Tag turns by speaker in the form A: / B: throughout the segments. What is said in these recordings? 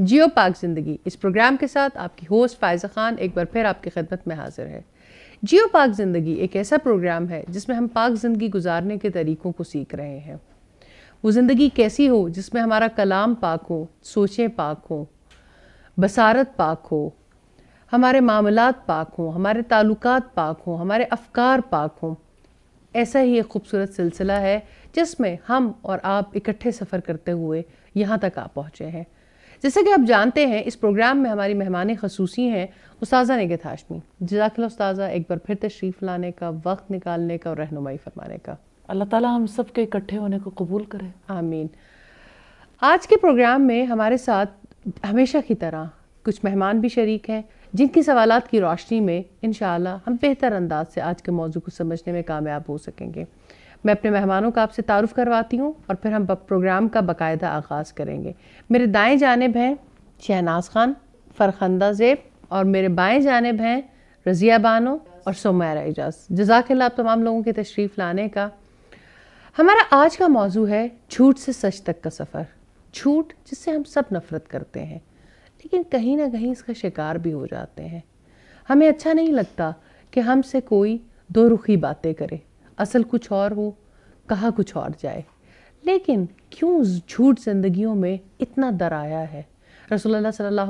A: जियो पाक ज़िंदगी इस प्रोग्राम के साथ आपकी होस्ट फायज़ा ख़ान एक बार फिर आपकी खिदमत में हाजिर है जियो पाक ज़िंदगी एक ऐसा प्रोग्राम है जिसमें हम पाक ज़िंदगी गुजारने के तरीक़ों को सीख रहे हैं वो ज़िंदगी कैसी हो जिसमें हमारा कलाम पाक हो सोचें पाक हो बसारत पाक हो हमारे मामलात पाक हों हमारे ताल्लुक पाक हों हमारे अफकार पाक हों ऐसा ही एक खूबसूरत सिलसिला है जिसमें हम और आप इकट्ठे सफ़र करते हुए यहाँ तक आ पहुँचे हैं जैसे कि आप जानते हैं इस प्रोग्राम में हमारी मेहमान खसूसी हैं उस्ताजा नगत हाशमी जजाकिल उस्ताजा एक बार फिर तशरीफ़ लाने का वक्त निकालने का और रहनुमाई फरमाने का अल्लाह ताला हम सब के इकट्ठे होने को कबूल करे आमीन आज के प्रोग्राम में हमारे साथ हमेशा की तरह कुछ मेहमान भी शरीक हैं जिनकी सवालत की रोशनी में इन हम बेहतर अंदाज से आज के मौजू को समझने में कामयाब हो सकेंगे मैं अपने मेहमानों का आपसे तारुफ़ करवाती हूँ और फिर हम प्रोग्राम का बाकायदा आगाज़ करेंगे मेरे दाएँ जानब हैं शहनाज खान फरखंदा ज़ेब और मेरे बाएँ जानब हैं रज़िया बानो और सोमैरा एजाज जजाकल्ला आप तमाम लोगों के तशरीफ़ लाने का हमारा आज का मौजू है झूठ से सच तक का सफ़र झूठ जिससे हम सब नफ़रत करते हैं लेकिन कहीं ना कहीं इसका शिकार भी हो जाते हैं हमें अच्छा नहीं लगता कि हमसे कोई दो रुखी बातें करे असल कुछ और हो कहा कुछ और जाए लेकिन क्यों झूठ जिंदगियों में इतना दर आया है रसोल्ला सल्ला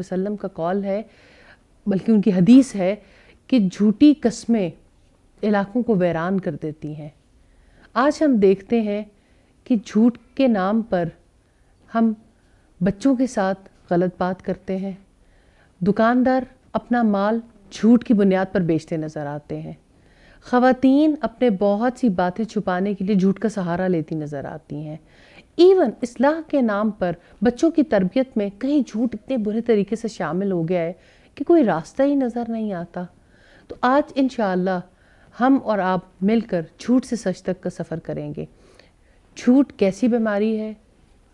A: वसलम का कॉल है बल्कि उनकी हदीस है कि झूठी कस्में इलाकों को वैरान कर देती हैं आज हम देखते हैं कि झूठ के नाम पर हम बच्चों के साथ गलत बात करते हैं दुकानदार अपना माल झूठ की बुनियाद पर बेचते नज़र आते हैं खातन अपने बहुत सी बातें छुपाने के लिए झूठ का सहारा लेती नज़र आती हैं इवन इसलाह के नाम पर बच्चों की तरबियत में कहीं झूठ इतने बुरे तरीके से शामिल हो गया है कि कोई रास्ता ही नज़र नहीं आता तो आज इन हम और आप मिलकर झूठ से सच तक का सफ़र करेंगे झूठ कैसी बीमारी है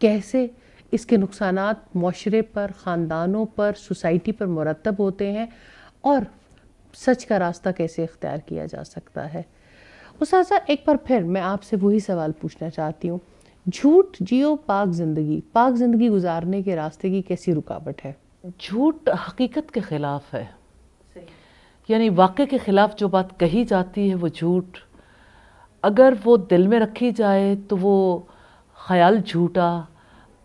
A: कैसे इसके नुकसान माशरे पर ख़ानदानों पर सोसाइटी पर मुरतब होते हैं और सच का रास्ता कैसे इख्तियार किया जा सकता है उसाजा एक बार फिर मैं आपसे वही सवाल पूछना चाहती हूँ झूठ जियो पाक ज़िंदगी पाक ज़िंदगी गुजारने के रास्ते
B: की कैसी रुकावट है झूठ हकीकत के ख़िलाफ़ है यानी वाक़े के ख़िलाफ़ जो बात कही जाती है वो झूठ अगर वो दिल में रखी जाए तो वो ख्याल झूठा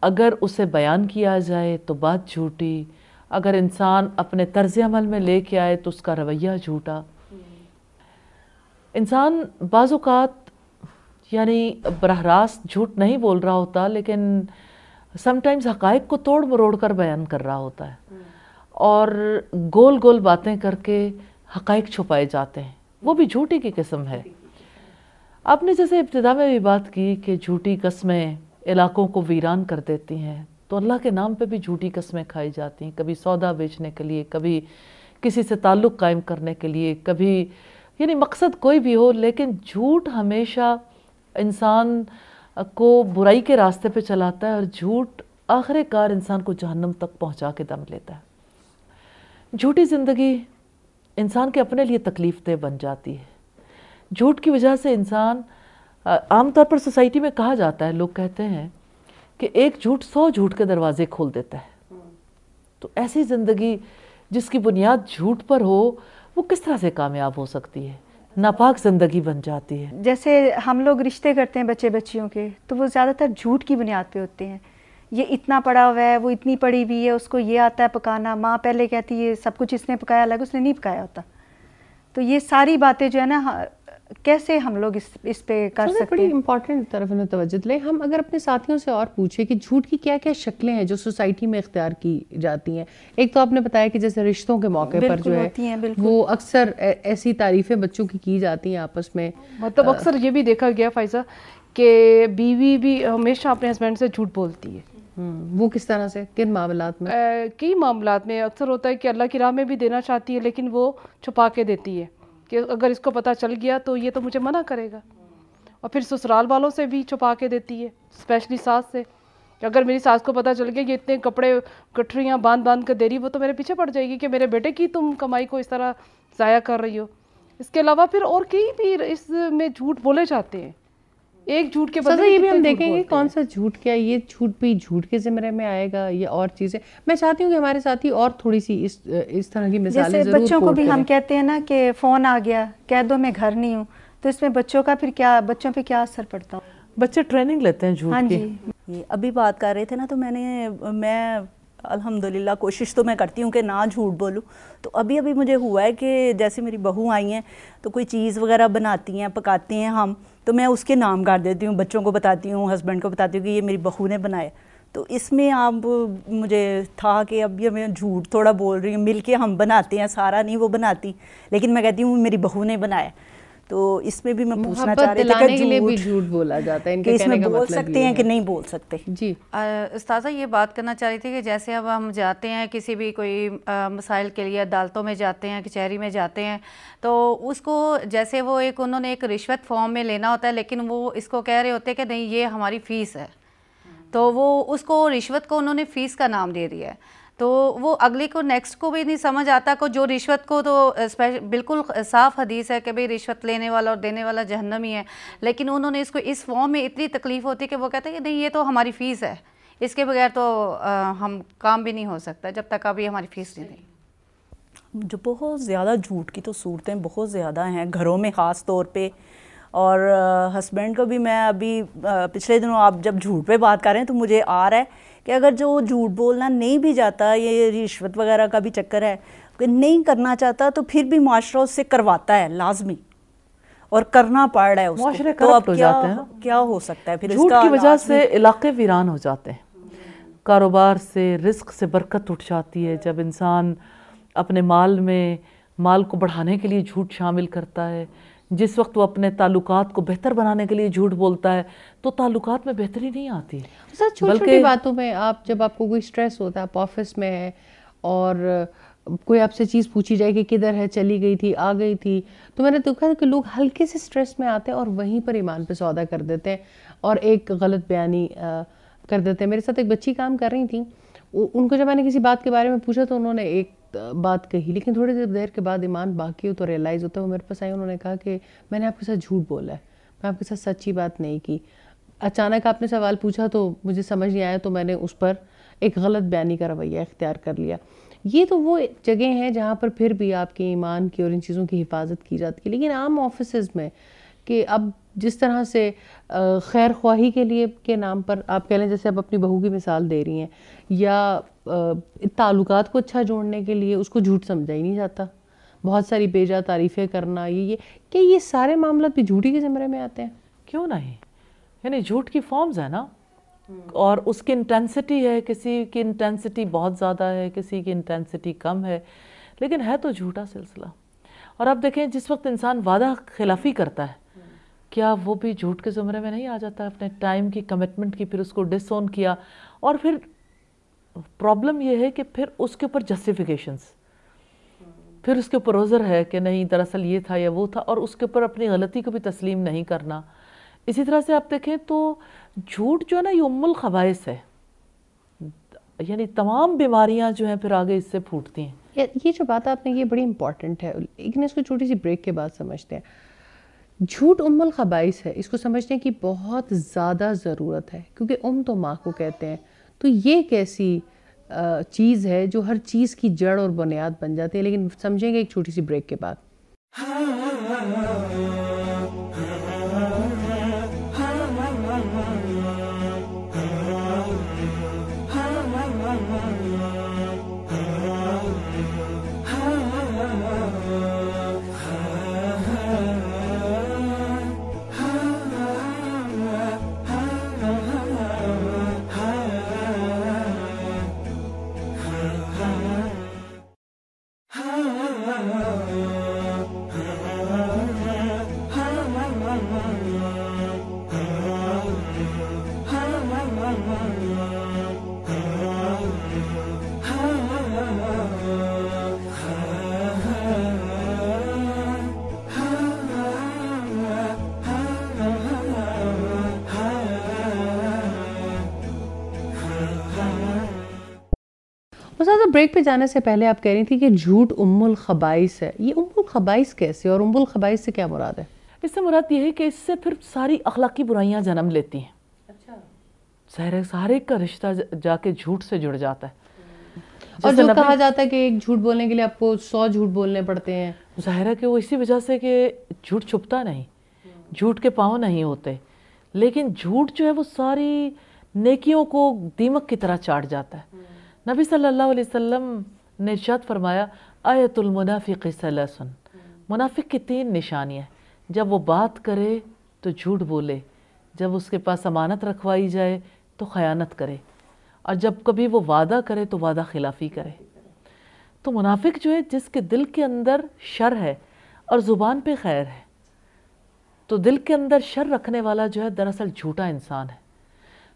B: अगर उसे बयान किया जाए तो बात झूठी अगर इंसान अपने तर्ज अमल में ले के आए तो उसका रवैया झूठा इंसान बाज़ात यानी बरह रास्त झूठ नहीं बोल रहा होता लेकिन समटाइम्स हक़ को तोड़ मरोड़ कर बयान कर रहा होता है और गोल गोल बातें करके हक छुपाए जाते हैं वो भी झूठी की किस्म है आपने जैसे इब्तदा में भी बात की कि झूठी कस्में इलाकों को वीरान कर देती हैं तो अल्लाह के नाम पे भी झूठी कस्में खाई जाती हैं कभी सौदा बेचने के लिए कभी किसी से ताल्लुक़ कायम करने के लिए कभी यानी मकसद कोई भी हो लेकिन झूठ हमेशा इंसान को बुराई के रास्ते पे चलाता है और झूठ आखिरकार इंसान को जहन्नम तक पहुंचा के दम लेता है झूठी ज़िंदगी इंसान के अपने लिए तकलीफ बन जाती है झूठ की वजह से इंसान आमतौर पर सोसाइटी में कहा जाता है लोग कहते हैं कि एक झूठ सौ झूठ के दरवाजे खोल देता है तो ऐसी ज़िंदगी जिसकी बुनियाद झूठ पर हो वो किस तरह से कामयाब हो सकती है नापाक ज़िंदगी बन जाती है जैसे हम लोग रिश्ते करते
C: हैं बच्चे बच्चियों के तो वो ज़्यादातर झूठ की बुनियाद पे होते हैं ये इतना पड़ा हुआ है वो इतनी पड़ी हुई है उसको ये आता है पकाना माँ पहले कहती है सब कुछ इसने पकाया अलग उसने नहीं पकाया होता
A: तो ये सारी बातें जो है ना कैसे हम लोग इस इस पे कर सकते हैं बड़ी इंपॉर्टेंट तरफ में तवज्जो लें हम अगर अपने साथियों से और पूछें कि झूठ की क्या क्या शक्लें हैं जो सोसाइटी में इख्तियार की जाती हैं एक तो आपने बताया कि जैसे रिश्तों के मौके पर जो है वो अक्सर ऐसी तारीफें बच्चों की की जाती हैं आपस में मतलब अक्सर ये भी देखा गया फायजा कि बीवी भी हमेशा अपने हस्बैंड से झूठ बोलती है हम्म, वो किस तरह से किन मामला में
B: कई मामला में अक्सर होता है कि अल्लाह की राह में भी देना चाहती है लेकिन वो छुपा के देती है कि अगर इसको पता चल गया तो ये तो मुझे मना करेगा और फिर ससुराल वालों से भी छुपा के देती है स्पेशली सास से अगर मेरी सास को पता चल गया ये इतने कपड़े कटरियाँ बांध बांध कर दे रही वो तो मेरे पीछे पड़ जाएगी कि मेरे बेटे की तुम कमाई को इस तरह ज़ाया कर रही हो इसके अलावा फिर और कई भी इसमें झूठ बोले जाते हैं एक झूठ के बदले ये भी हम देखेंगे
A: कौन सा झूठ क्या है ये झूठ भी झूठ के जिमरे में आएगा ये और चीज़ें मैं चाहती हूँ कि हमारे साथ ही और थोड़ी सी इस इस तरह की मिसालें जैसे बच्चों को भी हम कहते हैं ना
C: कि फ़ोन आ गया कह दो मैं घर नहीं हूँ तो इसमें बच्चों का फिर क्या बच्चों पर क्या असर पड़ता
B: है बच्चे ट्रेनिंग लेते हैं झूठ हाँ की
C: अभी बात कर रहे थे ना तो मैंने मैं अल्हम्दुलिल्लाह कोशिश तो मैं करती हूँ कि ना झूठ बोलूँ तो अभी अभी मुझे हुआ है कि जैसे मेरी बहू आई हैं तो कोई चीज़ वगैरह बनाती हैं पकाती हैं हम तो मैं उसके नाम कर देती हूँ बच्चों को बताती हूँ हस्बैंड को बताती हूँ कि ये मेरी बहू ने बनाया तो इसमें आप मुझे था कि अब ये मैं झूठ थोड़ा बोल रही हूँ मिल के हम बनाते हैं सारा नहीं वो बनाती लेकिन मैं कहती हूँ मेरी बहू ने बनाया तो इसमें भी मैं पूछना चाह रही थी भी झूठ बोला जाता है इनके का बोल मतलब सकते हैं कि नहीं बोल सकते जी उस्ताजा ये बात करना चाह रही थी कि जैसे अब हम जाते हैं किसी भी कोई मसाइल के लिए अदालतों में जाते हैं कचहरी में जाते हैं तो उसको जैसे वो एक उन्होंने एक रिश्वत फॉर्म में लेना होता है लेकिन वो इसको कह रहे होते हैं कि नहीं ये हमारी फ़ीस है तो वो उसको रिश्वत को उन्होंने फ़ीस का नाम दे दिया है तो वो अगले को नेक्स्ट को भी नहीं समझ आता को जो रिश्वत को तो बिल्कुल साफ हदीस है कि भाई रिश्वत लेने वाला और देने वाला जहन्नम ही है लेकिन उन्होंने इसको इस फॉर्म में इतनी तकलीफ़ होती है कि वो कहते हैं कि नहीं ये तो हमारी फ़ीस है इसके बगैर तो आ, हम काम भी नहीं हो सकता जब तक अभी हमारी फ़ीस नहीं देंगे जो बहुत ज़्यादा झूठ की तो सूरतें बहुत ज़्यादा हैं घरों में ख़ास तौर पर और हस्बैंड को भी मैं अभी पिछले दिनों आप जब झूठ पे बात कर रहे हैं तो मुझे आ रहा है कि अगर जो झूठ बोलना नहीं भी जाता ये रिश्वत वगैरह का भी चक्कर है नहीं करना चाहता तो फिर भी माशरा उससे करवाता है लाजमी और करना पड़ रहा है उसको तो अब हो क्या, जाते हैं क्या हो सकता है फिर झूठ की वजह से
B: इलाके वीरान हो जाते हैं कारोबार से रिस्क से बरकत उठ जाती है जब इंसान अपने माल में माल को बढ़ाने के लिए झूठ शामिल करता है जिस वक्त वो अपने ताल्लुक को बेहतर बनाने के लिए झूठ बोलता है तो ताल्लुक में बेहतरी नहीं आती सर छोटी छोटी बातों
A: में आप जब आपको कोई स्ट्रेस होता है आप ऑफिस में है और कोई आपसे चीज़ पूछी जाए कि किधर है चली गई थी आ गई थी तो मैंने देखा तो कि लोग हल्के से स्ट्रेस में आते हैं और वहीं पर ईमान पे सौदा कर देते हैं और एक गलत बयानी कर देते हैं मेरे साथ एक बच्ची काम कर रही थी उनको जब मैंने किसी बात के बारे में पूछा तो उन्होंने एक बात कही लेकिन थोड़ी देर देर के बाद ईमान बाकी हो तो रियलाइज़ होता है वो मेरे पास आई उन्होंने कहा कि मैंने आपके साथ झूठ बोला है मैं आपके साथ सच्ची बात नहीं की अचानक आपने सवाल पूछा तो मुझे समझ नहीं आया तो मैंने उस पर एक गलत बयानी का रवैया इख्तियार कर लिया ये तो वो जगह हैं जहाँ पर फिर भी आपके ईमान की और इन चीज़ों की हिफाजत की जाती है लेकिन आम ऑफिस में कि अब जिस तरह से खैर ख्वाही के लिए के नाम पर आप कह लें जैसे आप अपनी बहू की मिसाल दे रही हैं या ताल्लुक को अच्छा जोड़ने के लिए उसको झूठ समझा ही नहीं जाता बहुत सारी बेजा
B: तारीफ़ें करना ये ये क्या ये सारे मामला भी झूठी के ज़मरे में आते हैं क्यों नहीं यानी झूठ की फॉर्म्स है ना और उसकी इंटेंसिटी है किसी की इंटेंसिटी बहुत ज़्यादा है किसी की इंटेंसिटी कम है लेकिन है तो झूठा सिलसिला और आप देखें जिस वक्त इंसान वादा खिलाफी करता है क्या वो भी झूठ के ज़ुमरे में नहीं आ जाता अपने टाइम की कमिटमेंट की फिर उसको डिसऑन किया और फिर प्रॉब्लम ये है कि फिर उसके ऊपर जस्टिफिकेशंस फिर उसके ऊपर रोज़र है कि नहीं दरअसल ये था या वो था और उसके ऊपर अपनी गलती को भी तस्लीम नहीं करना इसी तरह से आप देखें तो झूठ जो है ना ये उम्मुल खबाइस है यानी तमाम बीमारियां जो हैं फिर आगे इससे फूटती हैं ये जो बात आपने ये बड़ी इंपॉर्टेंट है लेकिन
A: इसको छोटी सी ब्रेक के बाद समझते हैं झूठ उम्मल ख़बाइस है इसको समझने की बहुत ज़्यादा ज़रूरत है क्योंकि उम तो माँ को कहते हैं तो ये कैसी चीज़ है जो हर चीज़ की जड़ और बुनियाद बन जाती है लेकिन समझेंगे एक छोटी सी ब्रेक के बाद
D: हाँ, हाँ, हाँ,
A: जनाब ब्रेक पे जाने से पहले आप कह रही थी कि झूठ उम्मुल खबाइस है ये उम्मुल खबाइस
B: कैसे और उम्मुल खबाइस से क्या मुराद है इससे मुराद ये है कि इससे फिर सारी अखलाकी बुराइयाँ जन्म लेती हैं अच्छा सारे का रिश्ता जाके झूठ से जुड़ जाता है और जो कहा जाता है कि एक झूठ बोलने के लिए आपको सौ झूठ बोलने पड़ते हैं ज़ाहिर है कि वो इसी वजह से कि झूठ छुपता नहीं झूठ के पाँव नहीं होते लेकिन झूठ जो है वो सारी नेकियों को दीमक की तरह चाट जाता है नबी सल्लल्लाहु अलैहि वसल्लम ने शत फरमाया आयतुल मुनाफिक सलासन मुनाफिक की तीन निशानियाँ जब वो बात करे तो झूठ बोले जब उसके पास अमानत रखवाई जाए तो ख़यानत करे और जब कभी वो वादा करे तो वादा खिलाफी करे तो मुनाफिक जो है जिसके दिल के अंदर शर है और ज़ुबान पे खैर है तो दिल के अंदर शर रखने वाला जो है दरअसल झूठा इंसान है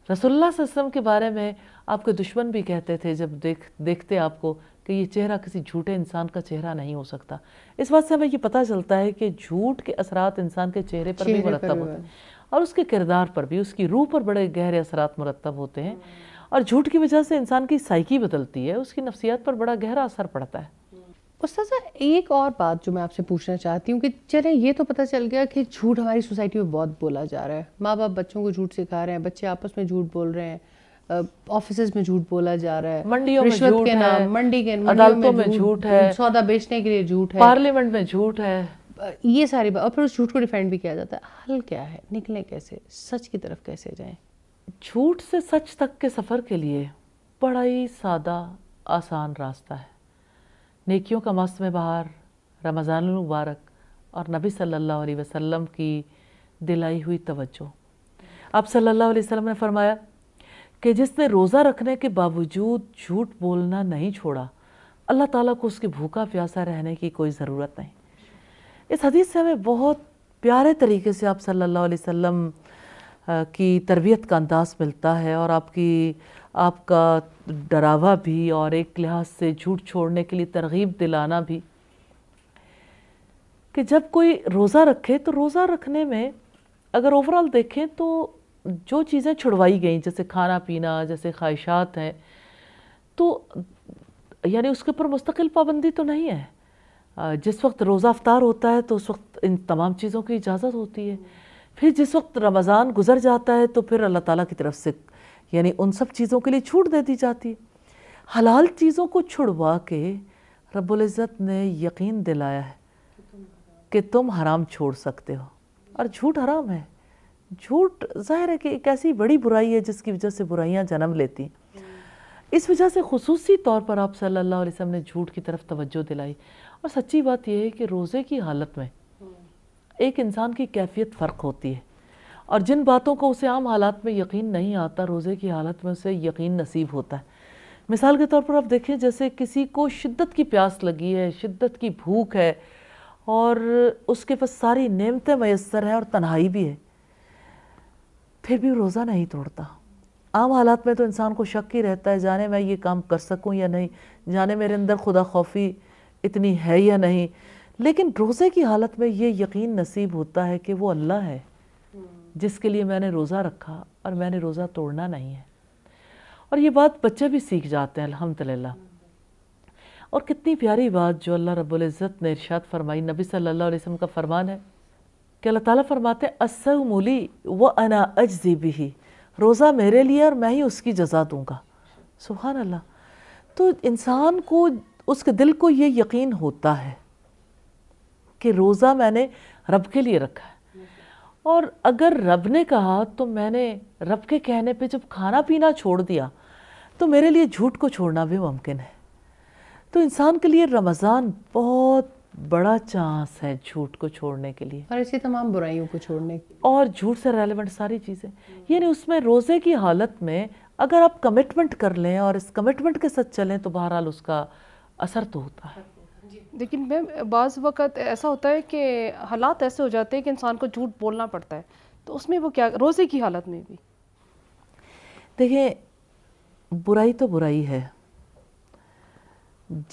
B: रसोल्ला सस्म के बारे में आपके दुश्मन भी कहते थे जब देख देखते आपको कि ये चेहरा किसी झूठे इंसान का चेहरा नहीं हो सकता इस बात से हमें ये पता चलता है कि झूठ के असरात इंसान के चेहरे पर भी मुरतब होते हैं और उसके किरदार पर भी उसकी रूह पर बड़े गहरे असरात मुरतब होते हैं हाँ। और झूठ की वजह से इंसान की साइकी बदलती है उसकी नफसियात पर बड़ा गहरा असर पड़ता है
A: उस एक और बात जो मैं आपसे पूछना चाहती हूँ कि चले ये तो पता चल गया कि झूठ हमारी सोसाइटी में बहुत बोला जा रहा है माँ बाप बच्चों को झूठ सिखा रहे हैं बच्चे आपस में झूठ बोल रहे हैं ऑफिस में झूठ बोला जा रहा है मंडियों में झूठ के नाम मंडी के अदालतों में झूठ है सौदा बेचने के लिए झूठ है पार्लियामेंट में झूठ है ये सारी बात और फिर उस झूठ को डिफेंड भी किया जाता है हल क्या है निकले कैसे सच की तरफ कैसे जाए
B: झूठ से सच तक के सफ़र के लिए बड़ा ही सादा आसान रास्ता है नेकियों का मौसम बहार रमज़ान मुबारक और नबी सल्लल्लाहु अलैहि वसल्लम की दिलाई हुई तवज्जो आप सल्लल्लाहु अलैहि वसल्लम ने फरमाया कि जिसने रोज़ा रखने के बावजूद झूठ बोलना नहीं छोड़ा अल्लाह ताला को उसकी भूखा प्यासा रहने की कोई ज़रूरत नहीं इस हदीस से हमें बहुत प्यारे तरीके से आप सल्ला वसम की तरबियत का अंदाज़ मिलता है और आपकी आपका डरावा भी और एक लिहाज से झूठ छोड़ने के लिए तरगीब दिलाना भी कि जब कोई रोज़ा रखे तो रोज़ा रखने में अगर ओवरऑल देखें तो जो चीज़ें छुड़वाई गई जैसे खाना पीना जैसे ख्वाहिशात हैं तो यानी उसके ऊपर मुस्तकिल पाबंदी तो नहीं है जिस वक्त रोज़ा अफ्तार होता है तो उस वक्त इन तमाम चीज़ों की इजाज़त होती है फिर जिस वक्त रमज़ान गुजर जाता है तो फिर अल्लाह ताला की तरफ से यानी उन सब चीज़ों के लिए छूट दे दी जाती है हलाल चीज़ों को छुड़वा के रबुल्ज़त ने यकीन दिलाया है कि तुम हराम छोड़ सकते हो और झूठ हराम है झूठ जाहिर है कि एक ऐसी बड़ी बुराई है जिसकी वजह से बुराइयाँ जन्म लेती हैं इस वजह से खसूसी तौर पर आप सल्लल्लाहु अलैहि वसल्लम ने झूठ की तरफ तवज्जो दिलाई और सच्ची बात यह है कि रोज़े की हालत में एक इंसान की कैफियत फ़र्क होती है और जिन बातों को उसे आम हालात में यकीन नहीं आता रोज़े की हालत में उसे यकीन नसीब होता है मिसाल के तौर पर आप देखें जैसे किसी को शिद्दत की प्यास लगी है शिद्दत की भूख है और उसके पास सारी नेमतें मैसर हैं और तन्हाई भी है फिर भी रोज़ा नहीं तोड़ता आम हालात में तो इंसान को शक ही रहता है जाने मैं ये काम कर सकूँ या नहीं जाने मेरे अंदर खुदा खौफी इतनी है या नहीं लेकिन रोज़े की हालत में ये यकीन नसीब होता है कि वो अल्लाह है जिसके लिए मैंने रोज़ा रखा और मैंने रोज़ा तोड़ना नहीं है और ये बात बच्चे भी सीख जाते हैं अल्हम्दुलिल्लाह और कितनी प्यारी बात जो अल्लाह रबुल्जत ने इर्शाद फरमाई नबी सल्ला वसम का फरमान है कि अल्लाह ताली फरमाते असमूली व अना अजी भी रोज़ा मेरे लिए और मैं ही उसकी जजा दूँगा सुबहान अल्लाह तो इंसान को उसके दिल को ये यकीन होता है कि रोज़ा मैंने रब के लिए रखा है और अगर रब ने कहा तो मैंने रब के कहने पे जब खाना पीना छोड़ दिया तो मेरे लिए झूठ को छोड़ना भी मुमकिन है तो इंसान के लिए रमज़ान बहुत बड़ा चांस है झूठ को छोड़ने के लिए और ऐसी तमाम बुराइयों को छोड़ने और झूठ से रेलिवेंट सारी चीज़ें यानी उसमें रोज़े की हालत में अगर आप कमिटमेंट कर लें और इस कमिटमेंट के साथ चलें तो बहरहाल उसका असर तो होता है
A: लेकिन मैम बाज़ वक़्त ऐसा
C: होता है कि हालात ऐसे हो जाते हैं कि इंसान को झूठ बोलना पड़ता है तो उसमें वो क्या रोज़े की हालत में भी
B: देखिए बुराई तो बुराई है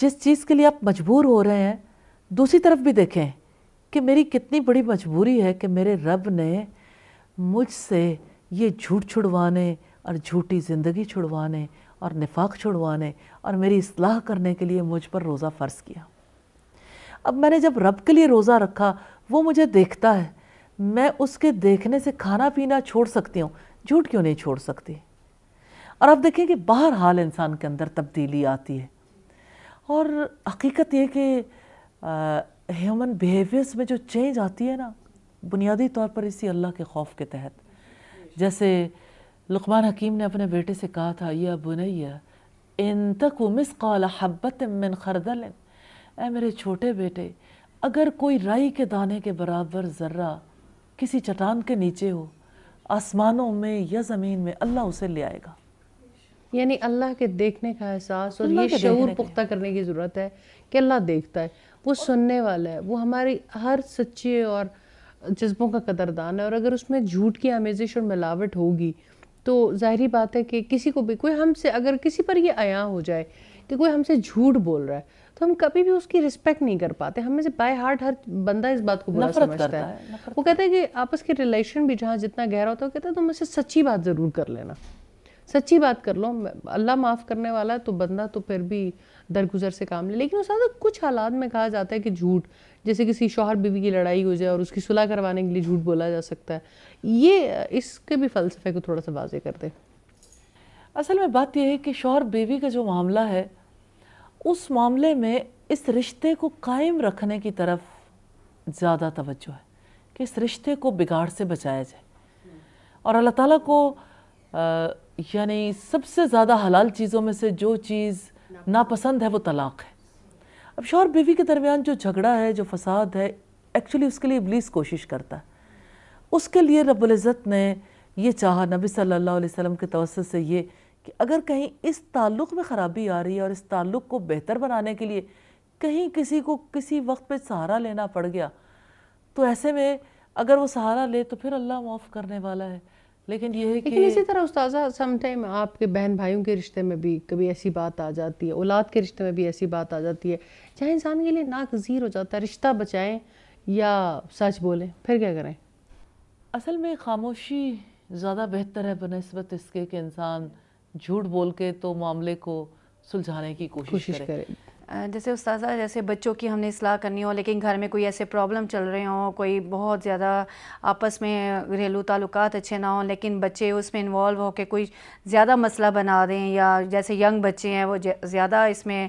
B: जिस चीज़ के लिए आप मजबूर हो रहे हैं दूसरी तरफ भी देखें कि मेरी कितनी बड़ी मजबूरी है कि मेरे रब ने मुझसे ये झूठ छुड़वाने और झूठी ज़िंदगी छुड़वाने और निफाक छुड़वाने और मेरी असलाह करने के लिए मुझ पर रोज़ा फ़र्ज़ किया अब मैंने जब रब के लिए रोज़ा रखा वो मुझे देखता है मैं उसके देखने से खाना पीना छोड़ सकती हूँ झूठ क्यों नहीं छोड़ सकती और अब देखें कि बाहर हाल इंसान के अंदर तब्दीली आती है और हकीकत यह कि ह्यूमन बिहेवियर्स में जो चेंज आती है ना बुनियादी तौर पर इसी अल्लाह के खौफ के तहत जैसे लकमान हकीम ने अपने बेटे से कहा था यह बुनैया इन तक मिस कॉल हब्बत मिन खरदल ऐ मेरे छोटे बेटे अगर कोई राई के दाने के बराबर ज़र्रा किसी चट्टान के नीचे हो आसमानों में या ज़मीन में अल्लाह उसे ले आएगा
A: यानी अल्लाह के देखने का एहसास और ये शूर पुख्ता करने की ज़रूरत है कि अल्लाह देखता है वो सुनने वाला है वो हमारी हर सच्चे और जज्बों का कदरदान है और अगर उसमें झूठ की आमेजिश और मिलावट होगी तो जाहरी बात है कि किसी को भी कोई हमसे अगर किसी पर ये आया हो जाए कि कोई हमसे झूठ बोल रहा है तो हम कभी भी उसकी रिस्पेक्ट नहीं कर पाते हमें से बाय हार्ट हर बंदा इस बात को बुरा समझता है, है वो कहता है कि आपस के रिलेशन भी जहाँ जितना गहरा होता है वो कहता है तुम मुझसे सच्ची बात ज़रूर कर लेना सच्ची बात कर लो अल्लाह माफ़ करने वाला है तो बंदा तो फिर भी दरगुजर से काम ले लेकिन उस कुछ हालात में कहा जाता है कि झूठ जैसे किसी शोहर बीवी की लड़ाई हो जाए और उसकी सुलह करवाने के लिए झूठ बोला जा सकता है ये इसके भी
B: फ़लसफे को थोड़ा सा वाजे कर दे असल में बात यह है कि शोहर बीवी का जो मामला है उस मामले में इस रिश्ते को कायम रखने की तरफ ज़्यादा तवज्जो है कि इस रिश्ते को बिगाड़ से बचाया जाए और अल्लाह ताला को यानी सबसे ज़्यादा हलाल चीज़ों में से जो चीज़ नापसंद है वो तलाक़ है अब शोर बीवी के दरमियान जो झगड़ा है जो फसाद है एक्चुअली उसके लिए इब्लीस कोशिश करता है उसके लिए रबुल्ज़त ने यह चाहा नबी सल्लल्लाहु अलैहि वसल्लम के तवसत से ये कि अगर कहीं इस ताल्लुक़ में ख़राबी आ रही है और इस ताल्लुक़ को बेहतर बनाने के लिए कहीं किसी को किसी वक्त पे सहारा लेना पड़ गया तो ऐसे में अगर वो सहारा ले तो फिर अल्लाह माफ़ करने वाला है लेकिन ये है कि इसी
A: तरह उस्ताजा समटाइम आपके बहन भाइयों के रिश्ते में भी कभी ऐसी बात आ जाती है औलाद के रिश्ते में भी ऐसी बात आ जाती है चाहे इंसान के लिए नागजीर हो जाता है रिश्ता बचाएं या सच बोलें फिर क्या करें
B: असल में खामोशी ज़्यादा बेहतर है बनस्बत इसके कि इंसान झूठ बोल के तो मामले को सुलझाने की कोशिश, कोशिश करें
C: जैसे उस्ताजा जैसे बच्चों की हमने सलाह करनी हो लेकिन घर में कोई ऐसे प्रॉब्लम चल रहे हों कोई बहुत ज़्यादा आपस में घरेलू ताल्लुकात अच्छे ना हों लेकिन बच्चे उसमें इन्वॉल्व होकर कोई ज़्यादा मसला बना दें या जैसे यंग बच्चे हैं वो ज़्यादा इसमें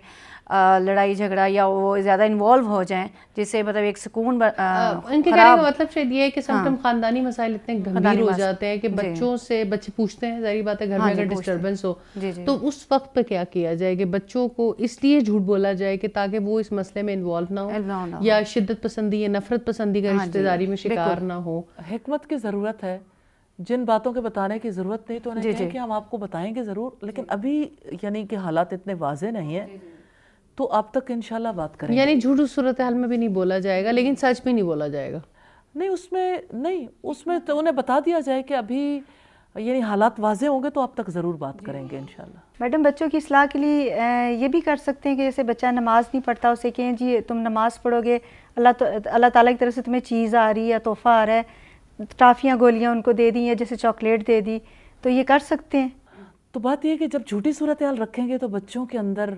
C: लड़ाई झगड़ा या वो ज़्यादा इन्वॉल्व हो जाए जिससे मतलब एक सुकून
A: इनके हाँ, कहने का मतलब शायद ये है कि समटम हाँ। खानदानी मसाइल इतने गंभीर हो जाते हैं कि बच्चों से बच्चे पूछते हैं जारी बात है घर हाँ में अगर डिस्टर्बेंस हो तो उस वक्त पर क्या किया जाए कि बच्चों को इसलिए झूठ बोला जाए कि ताकि वो इस मसले में इन्वॉल्व ना हो या शिद्दत पसंदी या नफरत पसंदी का रिश्तेदारी में शिकार ना
B: हो हमत की ज़रूरत है जिन बातों के बताने की ज़रूरत नहीं तो उन्हें कहें कि हम आपको बताएंगे ज़रूर लेकिन अभी यानी कि हालात इतने वाजे नहीं है तो आप तक इनशाला बात करें यानी झूठ
A: उस सूरत हाल में भी नहीं बोला जाएगा लेकिन सच भी नहीं बोला जाएगा
B: नहीं उसमें नहीं उसमें तो उन्हें बता दिया जाए कि अभी यानी हालात वाजे होंगे तो आप तक ज़रूर बात करेंगे इन
C: मैडम बच्चों की असलाह के लिए ये भी कर सकते हैं कि जैसे बच्चा नमाज़ नहीं पढ़ता उसे कहें जी तुम नमाज़ पढ़ोगे अल्लाह तो अल्लाह ताला की तरफ से तुम्हें चीज़ आ रही है तोहफ़ा आ रहा है टाफ़ियाँ गोलियाँ उनको दे दी या जैसे चॉकलेट दे
B: दी तो ये कर सकते हैं तो बात यह है कि जब झूठी सूरत हाल रखेंगे तो बच्चों के अंदर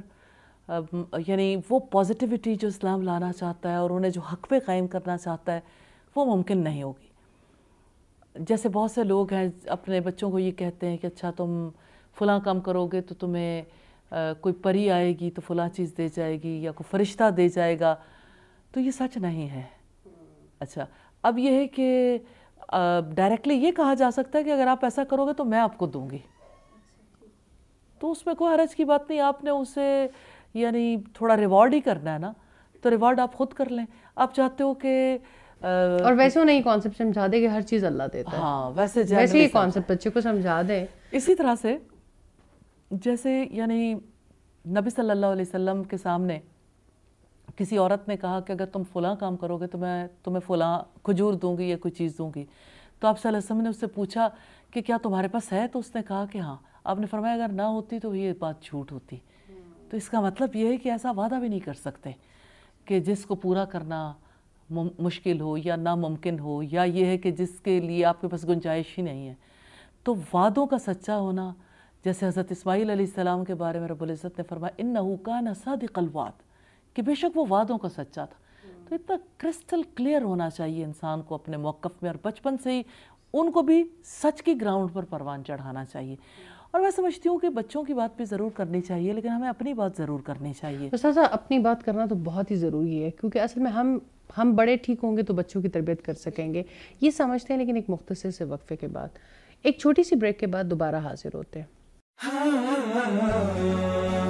B: यानी वो पॉजिटिविटी जो इस्लाम लाना चाहता है और उन्हें जो हक पे कायम करना चाहता है वो मुमकिन नहीं होगी जैसे बहुत से लोग हैं अपने बच्चों को ये कहते हैं कि अच्छा तुम फला काम करोगे तो तुम्हें आ, कोई परी आएगी तो फलां चीज़ दे जाएगी या कोई फरिश्ता दे जाएगा तो ये सच नहीं है अच्छा अब यह है कि डायरेक्टली ये कहा जा सकता है कि अगर आप ऐसा करोगे तो मैं आपको दूंगी तो उसमें कोई हरज की बात नहीं आपने उसे यानी थोड़ा रिवॉर्ड ही करना है ना तो रिवॉर्ड आप खुद कर लें आप चाहते हो कि और वैसे वो नहीं कॉन्सेप्ट समझा दे कि हर चीज़ अल्लाह देता है हाँ
A: वैसे वैसे ही कॉन्सेप्ट बच्चे
B: को समझा दे इसी तरह से जैसे यानी नबी सल्लल्लाहु अलैहि वसल्लम के सामने किसी औरत ने कहा कि अगर तुम फलां काम करोगे तो मैं तुम्हें फलां खजूर दूंगी या कोई चीज़ दूंगी तो आप सल्लम ने उससे पूछा कि क्या तुम्हारे पास है तो उसने कहा कि हाँ आपने फरमाया अगर ना होती तो ये बात झूठ होती तो इसका मतलब ये है कि ऐसा वादा भी नहीं कर सकते कि जिसको पूरा करना मुश्किल हो या नामुमकिन हो या ये है कि जिसके लिए आपके पास गुंजाइश ही नहीं है तो वादों का सच्चा होना जैसे हज़रत इसमाईल सलाम के बारे में रबुल्ज़त ने फरमाया इन नहुका नसादिकलवाद कि बेशक वो वादों का सच्चा था तो इतना क्रिस्टल क्लियर होना चाहिए इंसान को अपने मौक़ में और बचपन से ही उनको भी सच की ग्राउंड पर परवान चढ़ाना चाहिए और मैं समझती हूँ कि बच्चों की बात भी ज़रूर करनी चाहिए लेकिन हमें अपनी बात ज़रूर करनी चाहिए उस्ताजा
A: तो अपनी बात करना तो बहुत ही ज़रूरी है क्योंकि असल में हम हम बड़े ठीक होंगे तो बच्चों की तरबियत कर सकेंगे ये समझते हैं लेकिन एक मुख्तर से वक्फे के बाद एक छोटी सी ब्रेक के बाद दोबारा हाजिर होते हैं
D: हाँ, हाँ, हाँ,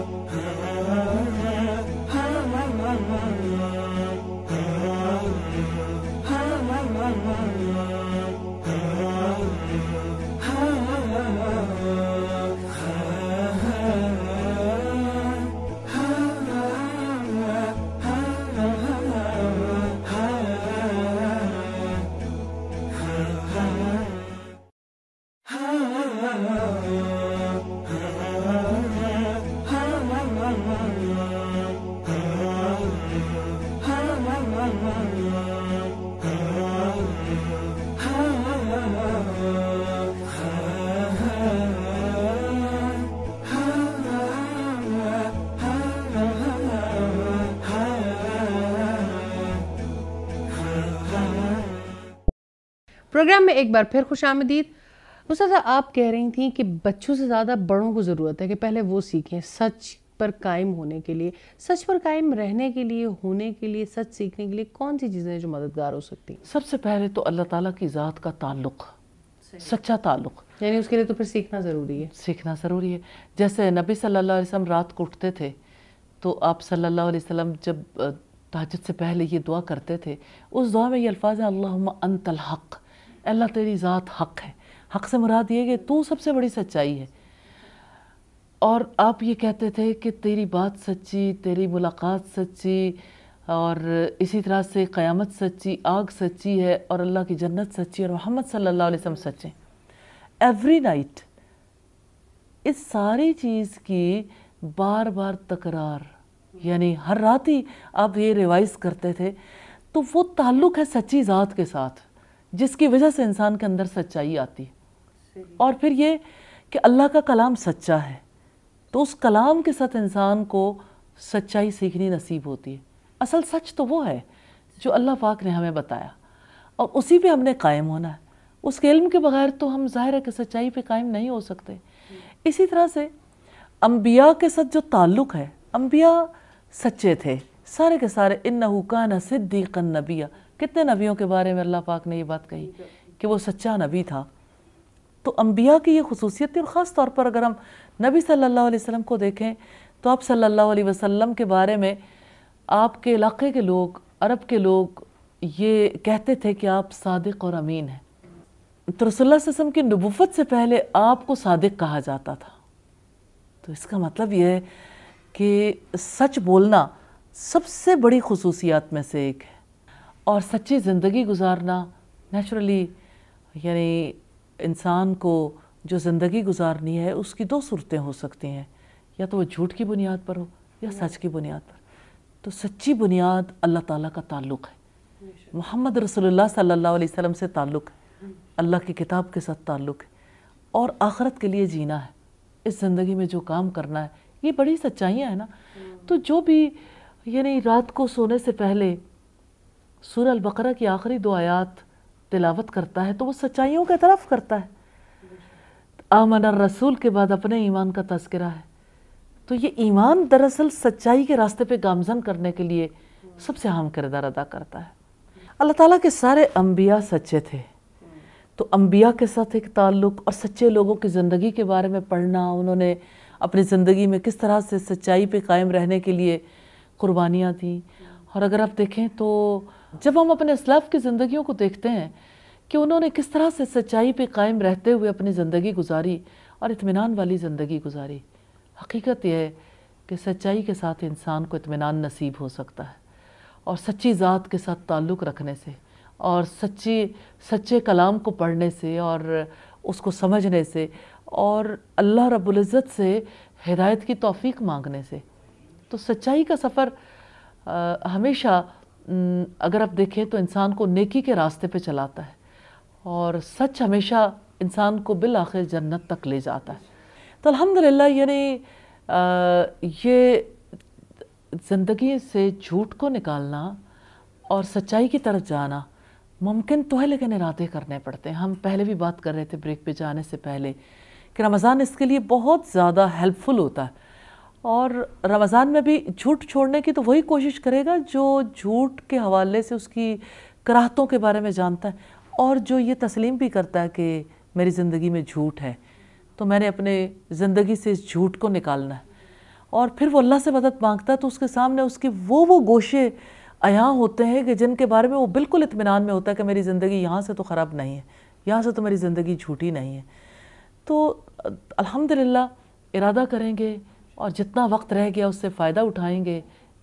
A: प्रोग्राम में एक बार फिर खुश आमदीद मुस्तफ़ा आप कह रही थी कि बच्चों से ज़्यादा बड़ों को ज़रूरत है कि पहले वो सीखें सच पर कायम होने के लिए सच पर कायम रहने के लिए होने के लिए सच सीखने के लिए कौन सी चीज़ें जो मददगार
B: हो सकती हैं सबसे पहले तो अल्लाह ताला की ज़ात का ताल्लुक़ सच्चा ताल्लुक़ यानी उसके लिए तो फिर सीखना ज़रूरी है सीखना ज़रूरी है जैसे नबी सल्लल्लाहु अलैहि वसल्लम रात को उठते थे तो आप सल्लल्लाहु अलैहि वसल्लम जब तहजद से पहले ये दुआ करते थे उस दुआ में ये अल्फाज है अल्लाह अंतल हक़ अल्लाह तेरी ज़ात हक है हक से मुराद ये कि तू सबसे बड़ी सच्चाई है और आप ये कहते थे कि तेरी बात सच्ची तेरी मुलाकात सच्ची और इसी तरह से क़यामत सच्ची आग सच्ची है और अल्लाह की जन्नत सच्ची और मोहम्मद सल्लल्लाहु अलैहि वसल्लम सच्चे एवरी नाइट इस सारी चीज़ की बार बार तकरार यानी हर रात ही आप ये रिवाइज करते थे तो वो ताल्लुक़ है सच्ची ज़ात के साथ जिसकी वजह से इंसान के अंदर सच्चाई आती है और फिर ये कि अल्लाह का कलाम सच्चा है तो उस कलाम के साथ इंसान को सच्चाई सीखनी नसीब होती है असल सच तो वो है जो अल्लाह पाक ने हमें बताया और उसी पे हमने कायम होना है उसके इल्म के बगैर तो हम ज़ाहिर है कि सच्चाई पे कायम नहीं हो सकते इसी तरह से अम्बिया के साथ जो ताल्लुक़ है अम्बिया सच्चे थे सारे के सारे इन नहुकान सिद्दीकन नबिया कितने नबियों के बारे में अल्लाह पाक ने ये बात कही कि वो सच्चा नबी था तो अम्बिया की ये खसूसियत थी और ख़ास तौर पर अगर हम नबी सल्लल्लाहु अलैहि वसल्लम को देखें तो आप सल्लल्लाहु अलैहि वसल्लम के बारे में आपके इलाके के लोग अरब के लोग ये कहते थे कि आप सादिक और अमीन हैं तो रसोल्ला वसम की नबूत से पहले आपको सादिक कहा जाता था तो इसका मतलब यह है कि सच बोलना सबसे बड़ी खसूसियात में से एक है और सच्ची ज़िंदगी गुजारना नेचुरली यानी इंसान को जो ज़िंदगी गुजारनी है उसकी दो सूरतें हो सकती हैं या तो वो झूठ की बुनियाद पर हो या सच की बुनियाद पर तो सच्ची बुनियाद अल्लाह ताला का ताल्लुक़ है मोहम्मद रसोल्ला सल्ला वसलम से ताल्लुक़ है अल्लाह की किताब के साथ ताल्लुक़ है और आखरत के लिए जीना है इस ज़िंदगी में जो काम करना है ये बड़ी सच्चाइयाँ हैं ना तो जो भी यानी रात को सोने से पहले सूर अलबकरा की आखिरी दो आयात तिलावत करता है तो वो सच्चाइयों का तरफ करता है आमन रसूल के बाद अपने ईमान का तस्करा है तो ये ईमान दरअसल सच्चाई के रास्ते पे गामजन करने के लिए सबसे अहम किरदार अदा करता है अल्लाह ताला के सारे अम्बिया सच्चे थे तो अम्बिया के साथ एक ताल्लुक और सच्चे लोगों की ज़िंदगी के बारे में पढ़ना उन्होंने अपनी ज़िंदगी में किस तरह से सच्चाई पे कायम रहने के लिए कुर्बानियाँ दी और अगर आप देखें तो जब हम अपने असलाफ की ज़िंदगियों को देखते हैं कि उन्होंने किस तरह से सच्चाई पे कायम रहते हुए अपनी ज़िंदगी गुजारी और इतमान वाली ज़िंदगी गुजारी हकीकत यह है कि सच्चाई के साथ इंसान को इतमान नसीब हो सकता है और सच्ची ज़ात के साथ ताल्लुक़ रखने से और सच्ची सच्चे कलाम को पढ़ने से और उसको समझने से और अल्लाह रबुल्ज़त से हिदायत की तौफीक मांगने से तो सच्चाई का सफ़र हमेशा अगर आप देखें तो इंसान को नेकी के रास्ते पे चलाता है और सच हमेशा इंसान को बिल आखिर जन्नत तक ले जाता है तो अलहमदिल्ला यानी ये ज़िंदगी से झूठ को निकालना और सच्चाई की तरफ जाना मुमकिन तो है लेकिन इरादे करने पड़ते हैं हम पहले भी बात कर रहे थे ब्रेक पे जाने से पहले कि रमज़ान इसके लिए बहुत ज़्यादा हेल्पफुल होता है और रमज़ान में भी झूठ छोड़ने की तो वही कोशिश करेगा जो झूठ के हवाले से उसकी कराहतों के बारे में जानता है और जो ये तस्लीम भी करता है कि मेरी ज़िंदगी में झूठ है तो मैंने अपने ज़िंदगी से इस झूठ को निकालना है और फिर वो अल्लाह से मदद मांगता है तो उसके सामने उसके वो वो गोशे अयाँ होते हैं कि जिनके बारे में वो बिल्कुल इतमान में होता है कि मेरी ज़िंदगी यहाँ से तो ख़राब नहीं है यहाँ से तो मेरी ज़िंदगी झूठी नहीं है तो अलहमदिल्ला इरादा करेंगे और जितना वक्त रह गया उससे फ़ायदा उठाएंगे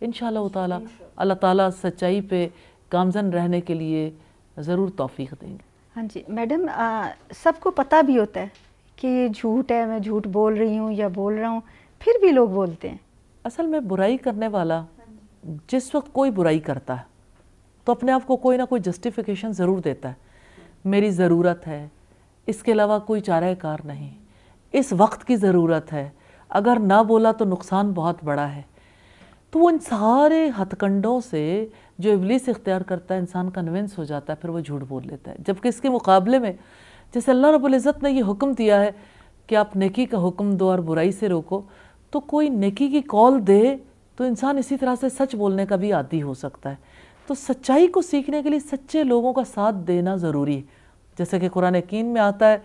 B: इन ताला अल्लाह ताला सच्चाई पे गामजन रहने के लिए ज़रूर तोफ़ी देंगे
C: हाँ जी मैडम सबको पता भी होता है कि ये झूठ है मैं झूठ बोल रही हूँ या बोल रहा हूँ फिर भी लोग बोलते हैं
B: असल में बुराई करने वाला जिस वक्त कोई बुराई करता है तो अपने आप को कोई ना कोई जस्टिफिकेशन ज़रूर देता है मेरी ज़रूरत है इसके अलावा कोई चारा कार नहीं इस वक्त की ज़रूरत है अगर ना बोला तो नुकसान बहुत बड़ा है तो वो इन सारे हथकंडों से जो इबलीस इख्तियार करता है इंसान कन्विंस हो जाता है फिर वो झूठ बोल लेता है जबकि इसके मुकाबले में जैसे अल्लाह रबुल्ज़त ने यह हुक्म दिया है कि आप नेकी का हुक्म दो और बुराई से रोको तो कोई नेकी की कॉल दे तो इंसान इसी तरह से सच बोलने का भी आदि हो सकता है तो सच्चाई को सीखने के लिए सच्चे लोगों का साथ देना ज़रूरी है जैसे कि कुरान यकीन में आता है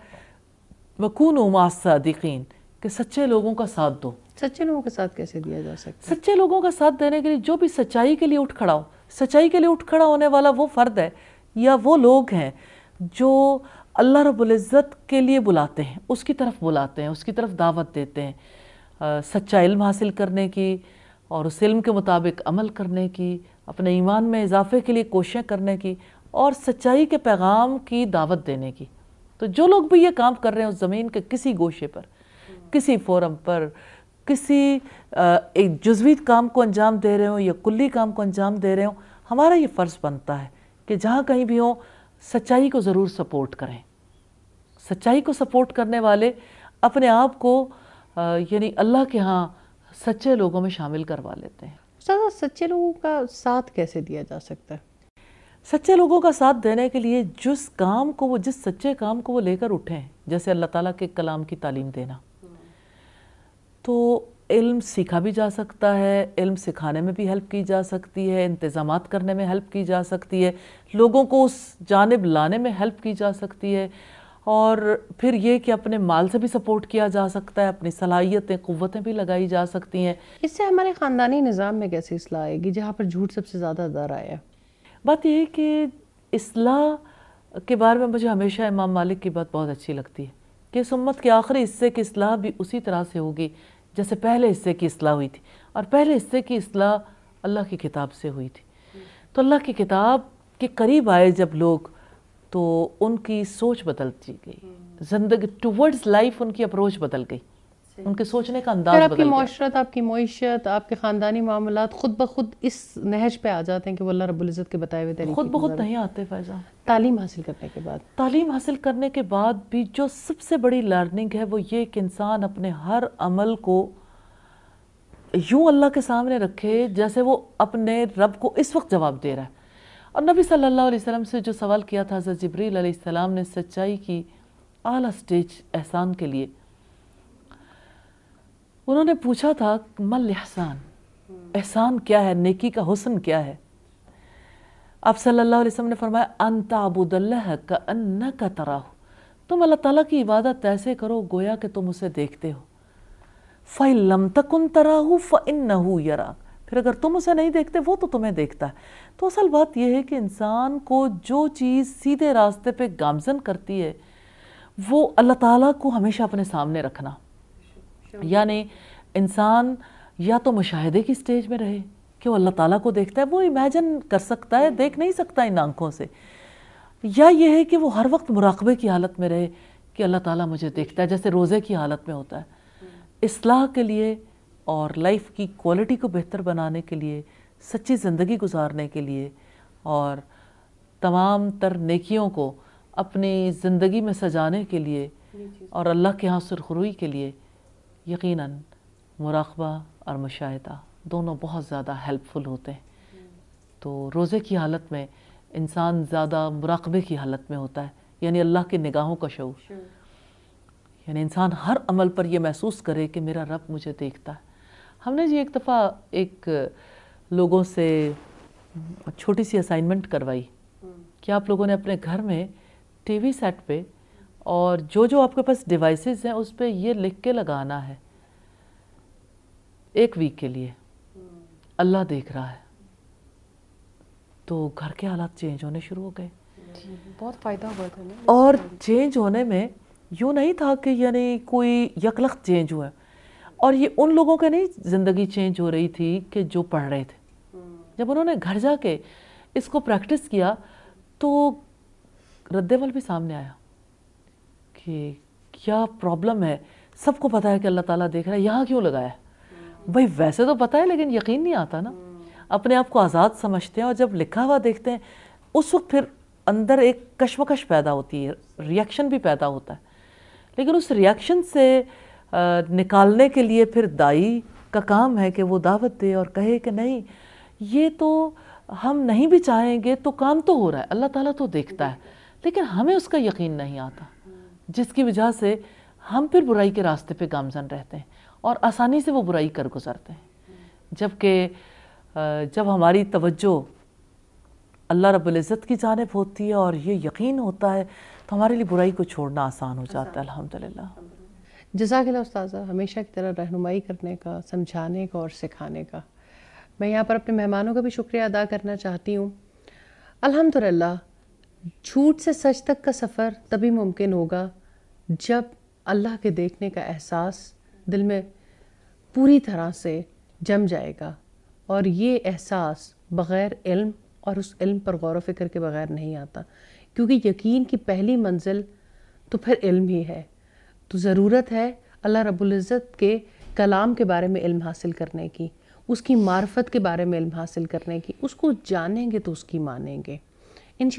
B: वकून उमा सदीक़ीन कि सच्चे लोगों का साथ दो सच्चे लोगों का साथ कैसे दिया जा सकता है सच्चे लोगों का साथ देने के लिए जो भी सच्चाई के लिए उठ खड़ा हो सच्चाई के लिए उठ खड़ा होने वाला वो फ़र्द है या वो लोग हैं जो अल्लाह रबुल्ज़त के लिए बुलाते हैं उसकी तरफ बुलाते हैं उसकी तरफ दावत देते हैं आ, सच्चा इल्म हासिल करने की और उस इल्म के मुताबिक अमल करने की अपने ईमान में इजाफे के लिए कोशिशें करने की और सच्चाई के पैगाम की दावत देने की तो जो लोग भी ये काम कर रहे हैं उस ज़मीन के किसी गोशे पर किसी फोरम पर किसी एक जज्वी काम को अंजाम दे रहे हो या कुल्ली काम को अंजाम दे रहे हो हमारा ये फ़र्ज़ बनता है कि जहाँ कहीं भी हो सच्चाई को ज़रूर सपोर्ट करें सच्चाई को सपोर्ट करने वाले अपने आप को यानी अल्लाह के यहाँ सच्चे लोगों में शामिल करवा लेते हैं सदा सच्चे लोगों का साथ कैसे दिया जा सकता है सच्चे लोगों का साथ देने के लिए जिस काम को वो जिस सच्चे काम को वो लेकर उठें जैसे अल्लाह ताला के कलाम की तालीम देना तो इल्म सीखा भी जा सकता है इल्म सिखाने में भी हेल्प की जा सकती है इंतज़ाम करने में हेल्प की जा सकती है लोगों को उस जानब लाने में हेल्प की जा सकती है और फिर ये कि अपने माल से भी सपोर्ट किया जा सकता है अपनी सलाहियतें क़वतें भी लगाई जा सकती हैं इससे हमारे ख़ानदानी
A: निज़ाम में कैसे असलाह आएगी जहाँ पर झूठ सबसे ज़्यादा दर आया
B: बात यह कि असलाह के बारे में मुझे हमेशा इमाम मालिक की बात बहुत अच्छी लगती है कि इस के आखिरी हिस्से की असलाह भी उसी तरह से होगी जैसे पहले हिस्से की असलाह हुई थी और पहले हिस्से की असलाह अल्लाह की किताब से हुई थी तो अल्लाह की किताब के करीब आए जब लोग तो उनकी सोच बदलती गई ज़िंदगी टूवर्ड्स लाइफ उनकी अप्रोच बदल गई उनके सोचने का अंदाज आपकी माशरत
A: आपकी मीशत आपके ख़ानदानी मामला खुद ब खुद इस नहज पे आ जाते हैं कि वो अल्लाह इज़्ज़त के बताए हुए खुद ब खुद नहीं आते फैज़ा तालीम हासिल करने के बाद
B: तालीम हासिल करने के बाद भी जो सबसे बड़ी लर्निंग है वो ये कि इंसान अपने हर अमल को यूं अल्लाह के सामने रखे जैसे वो अपने रब को इस वक्त जवाब दे रहा है और नबी सल्लल्लाहु अलैहि वसल्लम से जो सवाल किया था हज़रत जबरील ने सच्चाई की आला स्टेज एहसान के लिए उन्होंने पूछा था मल एहसान एहसान क्या है नेकी का हुसन क्या है आप सल्लल्लाहु अलैहि वसल्लम ने फरमाया अनताबुदल्लह का अन्न का तराह तुम अल्लाह ताला की इबादत ऐसे करो गोया कि तुम उसे देखते हो फम तक उन फ इन न हो यरा फिर अगर तुम उसे नहीं देखते वो तो तुम्हें देखता है तो असल बात यह है कि इंसान को जो चीज़ सीधे रास्ते पर गामजन करती है वो अल्लाह ताला को हमेशा अपने सामने रखना यानी इंसान या तो मुशाहदे की स्टेज में रहे कि वो अल्लाह ताला को देखता है वो इमेजन कर सकता है देख नहीं सकता इन आंखों से या ये है कि वो हर वक्त मुराकबे की हालत में रहे कि अल्लाह ताला मुझे देखता है जैसे रोज़े की हालत में होता है हम्म। इसलाह के लिए और लाइफ की क्वालिटी को बेहतर बनाने के लिए सच्ची ज़िंदगी गुजारने के लिए और तमाम तर नेकियों को अपनी ज़िंदगी में सजाने के लिए और अल्लाह के यहाँ सुरखरुई के लिए यकीन मुराकबा और मुशाहिदा दोनों बहुत ज़्यादा हेल्पफुल होते हैं तो रोज़े की हालत में इंसान ज़्यादा मुराकबे की हालत में होता है यानी अल्लाह की निगाहों का शौर sure. यानी इंसान हर अमल पर यह महसूस करे कि मेरा रब मुझे देखता है हमने जी एक दफ़ा एक लोगों से छोटी सी असाइनमेंट करवाई hmm. कि आप लोगों ने अपने घर में टीवी सेट पे और जो जो आपके पास डिवाइसेस हैं उस पर ये लिख के लगाना है एक वीक के लिए अल्लाह देख रहा है तो घर के हालात चेंज होने शुरू हो गए
C: बहुत फ़ायदा हुआ था ना
B: और चेंज होने में यूँ नहीं था कि यानी कोई यकलख चेंज हुआ और ये उन लोगों के नहीं ज़िंदगी चेंज हो रही थी कि जो पढ़ रहे थे जब उन्होंने घर जाके इसको प्रैक्टिस किया तो रद्देमल भी सामने आया कि क्या प्रॉब्लम है सबको पता है कि अल्लाह ताला देख रहा है यहाँ क्यों लगाया भाई वैसे तो पता है लेकिन यकीन नहीं आता ना अपने आप को आज़ाद समझते हैं और जब लिखा हुआ देखते हैं उस वक्त फिर अंदर एक कशमकश पैदा होती है रिएक्शन भी पैदा होता है लेकिन उस रिएक्शन से निकालने के लिए फिर दाई का काम है कि वो दावत दे और कहे कि नहीं ये तो हम नहीं भी चाहेंगे तो काम तो हो रहा है अल्लाह ताला तो देखता है लेकिन हमें उसका यकीन नहीं आता जिसकी वजह से हम फिर बुराई के रास्ते पे गामजन रहते हैं और आसानी से वो बुराई कर गुजरते हैं जबकि जब हमारी तवज्जो अल्लाह रब्ज़त की जानब होती है और ये यकीन होता है तो हमारे लिए बुराई को छोड़ना आसान हो जाता है अल्हम्दुलिल्लाह
A: जजाकला उस्ताजा हमेशा की तरह रहनुमाई करने का समझाने का और सिखाने का मैं यहाँ पर अपने मेहमानों का भी शुक्रिया अदा करना चाहती हूँ अल्हम्दुलिल्लाह झूठ से सच तक का सफ़र तभी मुमकिन होगा जब अल्लाह के देखने का एहसास दिल में पूरी तरह से जम जाएगा और ये एहसास बग़ैर इल्म और उस इल्म पर गौर फ़िक्र के बग़ैर नहीं आता क्योंकि यकीन की पहली मंजिल तो फिर इल्म ही है तो ज़रूरत है अल्लाह रबुल्ज़त के कलाम के बारे में इल्म हासिल करने की उसकी मार्फत के बारे में इल्म हासिल करने की उसको जानेंगे तो उसकी मानेंगे इन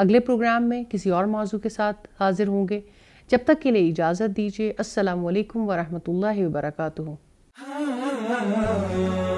A: अगले प्रोग्राम में किसी और मौजू के साथ हाजिर होंगे जब तक के लिए इजाज़त दीजिए असल
D: वरहमल वर्का